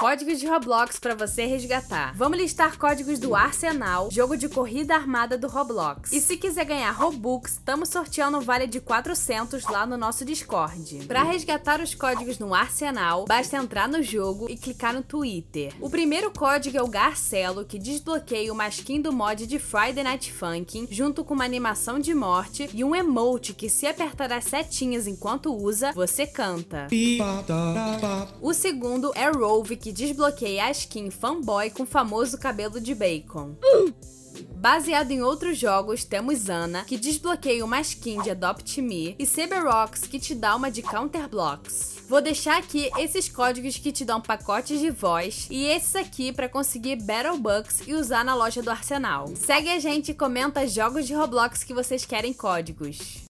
Códigos de Roblox para você resgatar. Vamos listar códigos do Arsenal, jogo de corrida armada do Roblox. E se quiser ganhar Robux, estamos sorteando um vale de 400 lá no nosso Discord. Para resgatar os códigos no Arsenal, basta entrar no jogo e clicar no Twitter. O primeiro código é o Garcelo, que desbloqueia uma skin do mod de Friday Night Funkin', junto com uma animação de morte e um emote que se apertar as setinhas enquanto usa, você canta. O segundo é Rove, que que desbloqueia a skin fanboy com famoso cabelo de bacon. Baseado em outros jogos, temos Ana, que desbloqueia uma skin de Adopt Me, e Rocks que te dá uma de Counter Blocks. Vou deixar aqui esses códigos que te dão pacotes de voz e esses aqui para conseguir Battle Bucks e usar na loja do Arsenal. Segue a gente e comenta jogos de Roblox que vocês querem códigos.